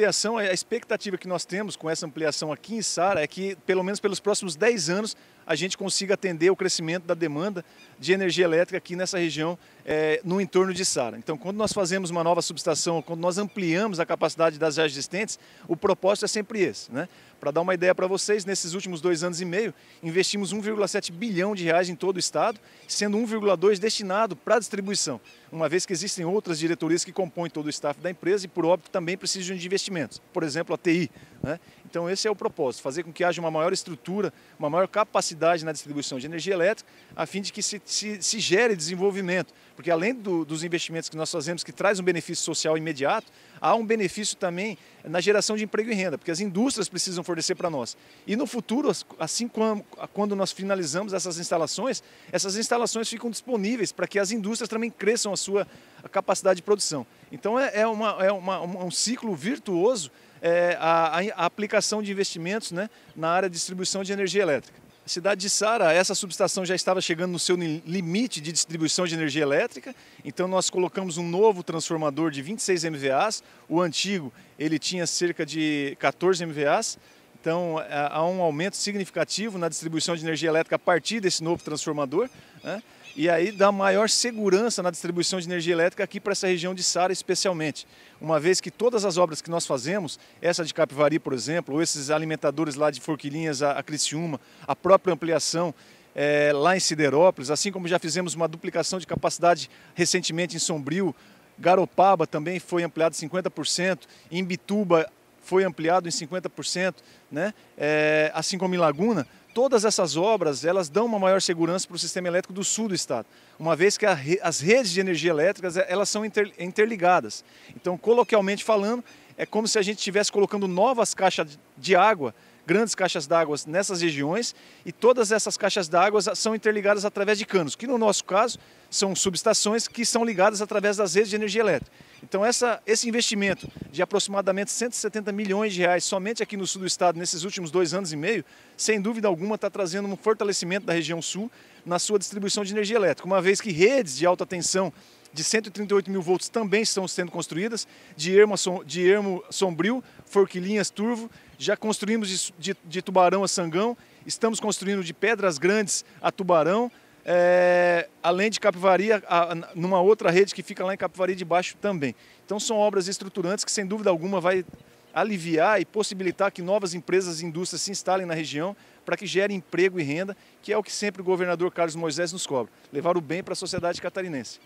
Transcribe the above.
ampliação, é, a expectativa que nós temos com essa ampliação aqui em Sara é que, pelo menos pelos próximos 10 anos, a gente consiga atender o crescimento da demanda de energia elétrica aqui nessa região, é, no entorno de Sara. Então, quando nós fazemos uma nova subestação, quando nós ampliamos a capacidade das já existentes, o propósito é sempre esse. Né? Para dar uma ideia para vocês, nesses últimos dois anos e meio, investimos 1,7 bilhão de reais em todo o estado, sendo 1,2 destinado para a distribuição, uma vez que existem outras diretorias que compõem todo o staff da empresa e, por óbvio, também precisam de investimentos. Por exemplo, a TI. Né? Então esse é o propósito, fazer com que haja uma maior estrutura, uma maior capacidade na distribuição de energia elétrica, a fim de que se, se, se gere desenvolvimento. Porque além do, dos investimentos que nós fazemos, que traz um benefício social imediato, há um benefício também na geração de emprego e renda, porque as indústrias precisam fornecer para nós. E no futuro, assim como, quando nós finalizamos essas instalações, essas instalações ficam disponíveis para que as indústrias também cresçam a sua capacidade de produção. Então é, é, uma, é uma, um ciclo virtuoso é, a, a, aplicação de investimentos né, na área de distribuição de energia elétrica. A cidade de Sara, essa subestação já estava chegando no seu limite de distribuição de energia elétrica, então nós colocamos um novo transformador de 26 MVAs, o antigo ele tinha cerca de 14 MVAs, então, é, há um aumento significativo na distribuição de energia elétrica a partir desse novo transformador. Né? E aí dá maior segurança na distribuição de energia elétrica aqui para essa região de Sara especialmente. Uma vez que todas as obras que nós fazemos, essa de Capivari, por exemplo, ou esses alimentadores lá de Forquilinhas a Criciúma, a própria ampliação é, lá em Siderópolis, assim como já fizemos uma duplicação de capacidade recentemente em Sombrio, Garopaba também foi ampliado 50%, em Bituba foi ampliado em 50%, né? É, assim como em Laguna, todas essas obras elas dão uma maior segurança para o sistema elétrico do sul do estado, uma vez que as redes de energia elétricas é, elas são inter, interligadas. Então, coloquialmente falando, é como se a gente estivesse colocando novas caixas de água grandes caixas d'água nessas regiões e todas essas caixas d'água são interligadas através de canos, que no nosso caso são subestações que são ligadas através das redes de energia elétrica. Então essa, esse investimento de aproximadamente 170 milhões de reais somente aqui no sul do estado nesses últimos dois anos e meio, sem dúvida alguma está trazendo um fortalecimento da região sul na sua distribuição de energia elétrica, uma vez que redes de alta tensão de 138 mil volts também estão sendo construídas, de ermo, de ermo sombrio, forquilinhas, turvo, já construímos de, de, de Tubarão a Sangão, estamos construindo de Pedras Grandes a Tubarão, é, além de Capivari, a, a, numa outra rede que fica lá em Capivari de baixo também. Então são obras estruturantes que, sem dúvida alguma, vai aliviar e possibilitar que novas empresas e indústrias se instalem na região para que gere emprego e renda, que é o que sempre o governador Carlos Moisés nos cobra, levar o bem para a sociedade catarinense.